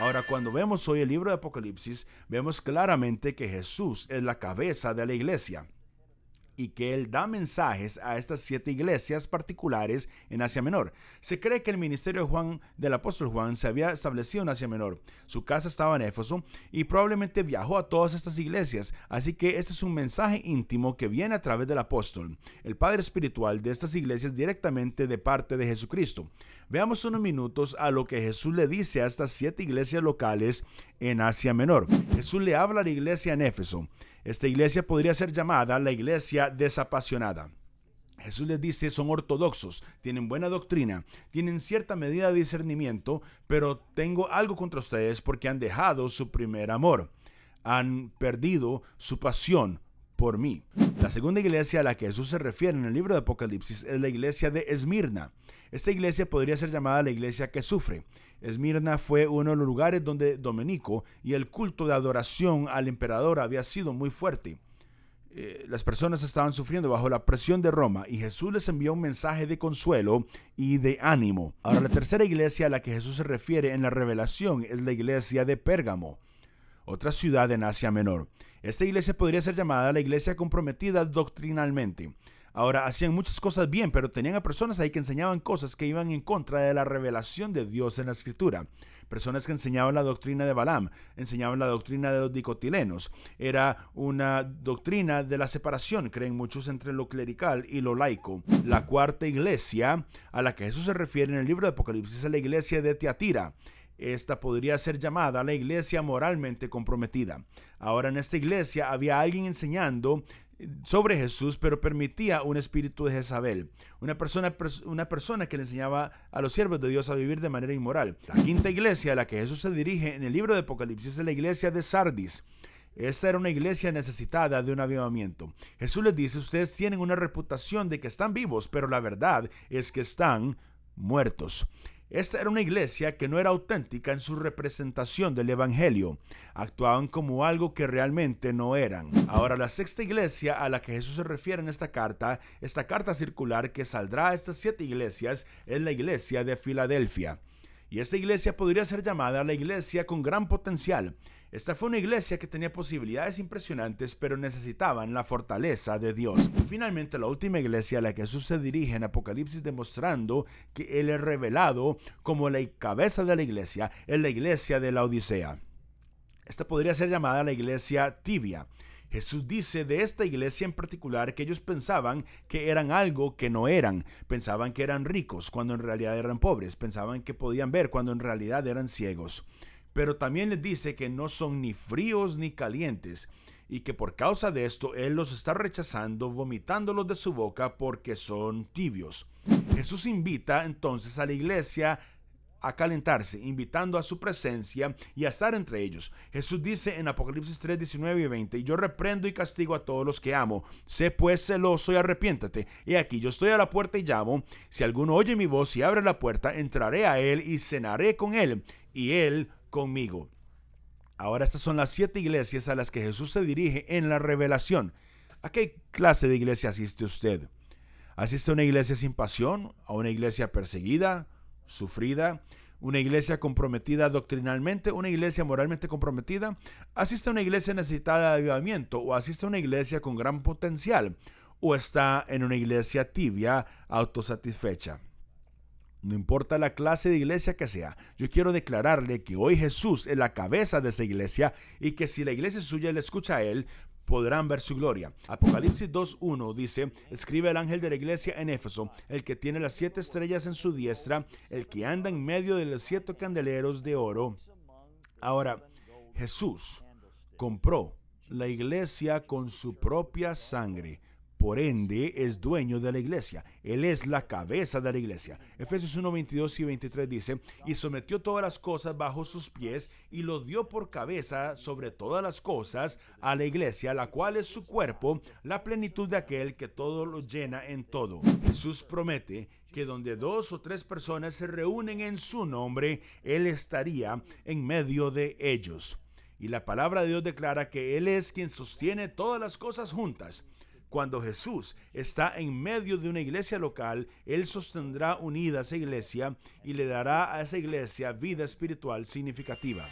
Ahora, cuando vemos hoy el libro de Apocalipsis, vemos claramente que Jesús es la cabeza de la iglesia y que él da mensajes a estas siete iglesias particulares en Asia Menor. Se cree que el ministerio de Juan, del apóstol Juan se había establecido en Asia Menor. Su casa estaba en Éfeso y probablemente viajó a todas estas iglesias. Así que este es un mensaje íntimo que viene a través del apóstol, el padre espiritual de estas iglesias directamente de parte de Jesucristo. Veamos unos minutos a lo que Jesús le dice a estas siete iglesias locales en Asia Menor. Jesús le habla a la iglesia en Éfeso. Esta iglesia podría ser llamada la iglesia desapasionada. Jesús les dice, son ortodoxos, tienen buena doctrina, tienen cierta medida de discernimiento, pero tengo algo contra ustedes porque han dejado su primer amor, han perdido su pasión mí. La segunda iglesia a la que Jesús se refiere en el libro de Apocalipsis es la iglesia de Esmirna. Esta iglesia podría ser llamada la iglesia que sufre. Esmirna fue uno de los lugares donde Domenico y el culto de adoración al emperador había sido muy fuerte. Eh, las personas estaban sufriendo bajo la presión de Roma y Jesús les envió un mensaje de consuelo y de ánimo. Ahora la tercera iglesia a la que Jesús se refiere en la revelación es la iglesia de Pérgamo, otra ciudad en Asia Menor. Esta iglesia podría ser llamada la iglesia comprometida doctrinalmente. Ahora, hacían muchas cosas bien, pero tenían a personas ahí que enseñaban cosas que iban en contra de la revelación de Dios en la escritura. Personas que enseñaban la doctrina de Balaam, enseñaban la doctrina de los dicotilenos. Era una doctrina de la separación, creen muchos, entre lo clerical y lo laico. La cuarta iglesia a la que Jesús se refiere en el libro de Apocalipsis es la iglesia de Teatira esta podría ser llamada la iglesia moralmente comprometida. Ahora en esta iglesia había alguien enseñando eh, sobre Jesús, pero permitía un espíritu de Jezabel, una persona, una persona que le enseñaba a los siervos de Dios a vivir de manera inmoral. La quinta iglesia a la que Jesús se dirige en el libro de Apocalipsis es la iglesia de Sardis. Esta era una iglesia necesitada de un avivamiento. Jesús les dice, ustedes tienen una reputación de que están vivos, pero la verdad es que están muertos. Esta era una iglesia que no era auténtica en su representación del Evangelio. Actuaban como algo que realmente no eran. Ahora, la sexta iglesia a la que Jesús se refiere en esta carta, esta carta circular que saldrá a estas siete iglesias, es la iglesia de Filadelfia. Y esta iglesia podría ser llamada la iglesia con gran potencial. Esta fue una iglesia que tenía posibilidades impresionantes, pero necesitaban la fortaleza de Dios. Finalmente, la última iglesia a la que Jesús se dirige en Apocalipsis demostrando que Él es revelado como la cabeza de la iglesia, es la iglesia de la Odisea. Esta podría ser llamada la iglesia tibia. Jesús dice de esta iglesia en particular que ellos pensaban que eran algo que no eran, pensaban que eran ricos cuando en realidad eran pobres, pensaban que podían ver cuando en realidad eran ciegos. Pero también les dice que no son ni fríos ni calientes y que por causa de esto Él los está rechazando, vomitándolos de su boca porque son tibios. Jesús invita entonces a la iglesia a calentarse, invitando a su presencia y a estar entre ellos. Jesús dice en Apocalipsis 3, 19 y 20, yo reprendo y castigo a todos los que amo. Sé pues celoso y arrepiéntate. He aquí, yo estoy a la puerta y llamo. Si alguno oye mi voz y abre la puerta, entraré a él y cenaré con él, y él conmigo. Ahora estas son las siete iglesias a las que Jesús se dirige en la revelación. ¿A qué clase de iglesia asiste usted? ¿Asiste a una iglesia sin pasión? ¿A una iglesia perseguida? sufrida, una iglesia comprometida doctrinalmente, una iglesia moralmente comprometida, asiste a una iglesia necesitada de avivamiento o asiste a una iglesia con gran potencial o está en una iglesia tibia, autosatisfecha. No importa la clase de iglesia que sea, yo quiero declararle que hoy Jesús es la cabeza de esa iglesia y que si la iglesia suya le escucha a él, podrán ver su gloria. Apocalipsis 2.1 dice, escribe el ángel de la iglesia en Éfeso, el que tiene las siete estrellas en su diestra, el que anda en medio de los siete candeleros de oro. Ahora, Jesús compró la iglesia con su propia sangre por ende es dueño de la iglesia. Él es la cabeza de la iglesia. Efesios 1, 22 y 23 dice, y sometió todas las cosas bajo sus pies y lo dio por cabeza sobre todas las cosas a la iglesia, la cual es su cuerpo, la plenitud de aquel que todo lo llena en todo. Jesús promete que donde dos o tres personas se reúnen en su nombre, Él estaría en medio de ellos. Y la palabra de Dios declara que Él es quien sostiene todas las cosas juntas cuando Jesús está en medio de una iglesia local, Él sostendrá unida a esa iglesia y le dará a esa iglesia vida espiritual significativa.